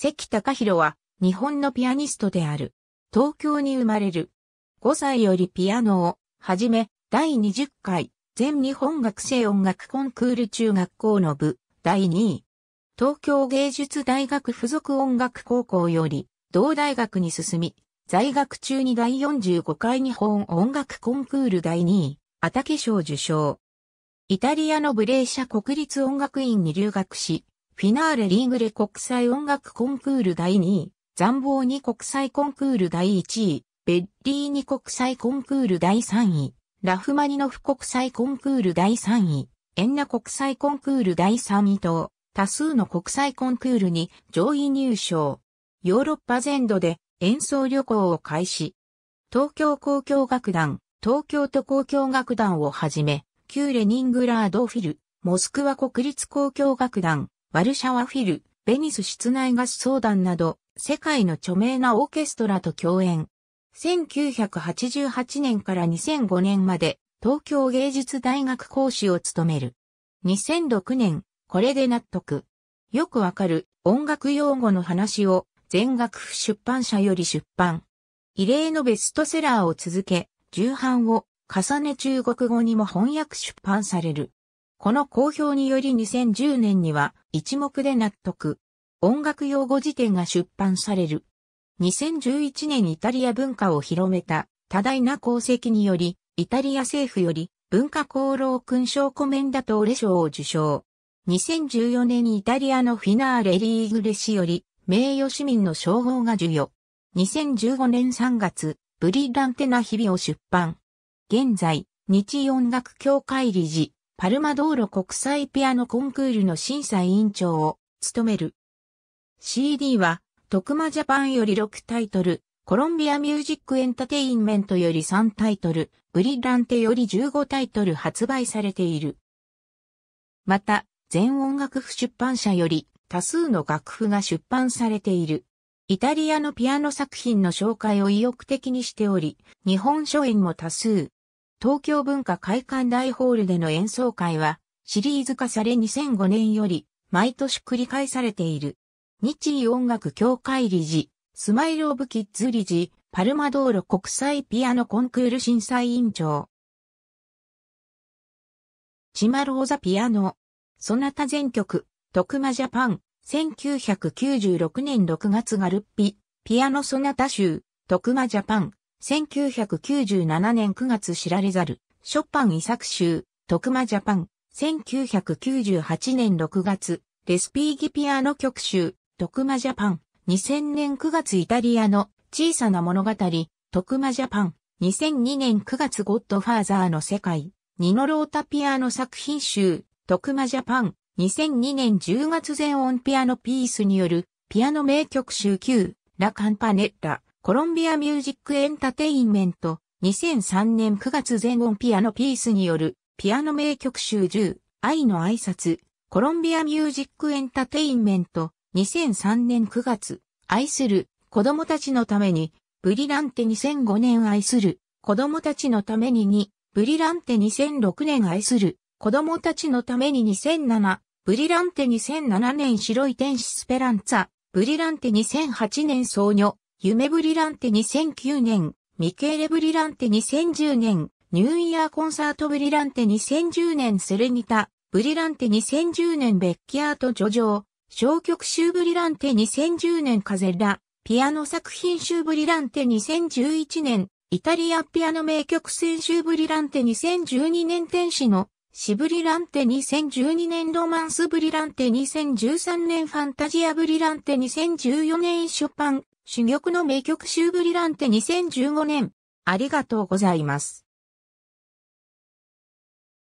関隆弘は日本のピアニストである。東京に生まれる。5歳よりピアノをはじめ第20回全日本学生音楽コンクール中学校の部第2位。東京芸術大学附属音楽高校より同大学に進み、在学中に第45回日本音楽コンクール第2位、畑賞受賞。イタリアのブレーシャ国立音楽院に留学し、フィナーレリーグレ国際音楽コンクール第2位、残暴に国際コンクール第1位、ベッリーニ国際コンクール第3位、ラフマニノフ国際コンクール第3位、エンナ国際コンクール第3位と、多数の国際コンクールに上位入賞。ヨーロッパ全土で演奏旅行を開始。東京交響楽団、東京都交響楽団をはじめ、旧レニングラードフィル、モスクワ国立交響楽団、ワルシャワフィル、ベニス室内ガス相談など、世界の著名なオーケストラと共演。1988年から2005年まで、東京芸術大学講師を務める。2006年、これで納得。よくわかる音楽用語の話を全学府出版社より出版。異例のベストセラーを続け、重版を重ね中国語にも翻訳出版される。この公表により2010年には一目で納得。音楽用語辞典が出版される。2011年イタリア文化を広めた多大な功績により、イタリア政府より文化功労勲章コメンダトーレ賞を受賞。2014年にイタリアのフィナーレリーグレシより名誉市民の称号が授与。2015年3月、ブリランテな日々を出版。現在、日音楽協会理事、パルマ道路国際ピアノコンクールの審査委員長を務める。CD は、徳間ジャパンより6タイトル、コロンビアミュージックエンタテインメントより3タイトル、ブリランテより15タイトル発売されている。また、全音楽譜出版社より多数の楽譜が出版されている。イタリアのピアノ作品の紹介を意欲的にしており、日本書演も多数、東京文化会館大ホールでの演奏会は、シリーズ化され2005年より、毎年繰り返されている。日医音楽協会理事、スマイル・オブ・キッズ理事、パルマ道路国際ピアノコンクール審査委員長。チマローザ・ピアノ。ソナタ全曲、徳間ジャパン、1996年6月ガルッピ、ピアノソナタ集、徳間ジャパン、1997年9月知られざる、ショパン遺作集、徳間ジャパン、1998年6月、レスピーギピアノ曲集、徳間ジャパン、2000年9月イタリアの小さな物語、徳間ジャパン、2002年9月ゴッドファーザーの世界、ニノロータピアノ作品集、徳間ジャパン、2002年10月全音ピアノピースによる、ピアノ名曲集9、ラカンパネッラ。コロンビアミュージックエンタテインメント、2003年9月全音ピアノピースによる、ピアノ名曲集10、愛の挨拶、コロンビアミュージックエンタテインメント、2003年9月、愛する、子供たちのために、ブリランテ2005年愛する、子供たちのために2、ブリランテ2006年愛する、子供たちのために2007、ブリランテ2007年白い天使スペランツァ、ブリランテ2008年創業、夢ブリランテ2009年、ミケーレブリランテ2010年、ニューイヤーコンサートブリランテ2010年セレニタ、ブリランテ2010年ベッキアート叙情、小曲集ブリランテ2010年カゼラ、ピアノ作品集ブリランテ2011年、イタリアピアノ名曲選集ブリランテ2012年天使の、シブリランテ2012年ロマンスブリランテ2013年ファンタジアブリランテ2014年ショパン珠玉の名曲シューブリランテ2015年。ありがとうございます。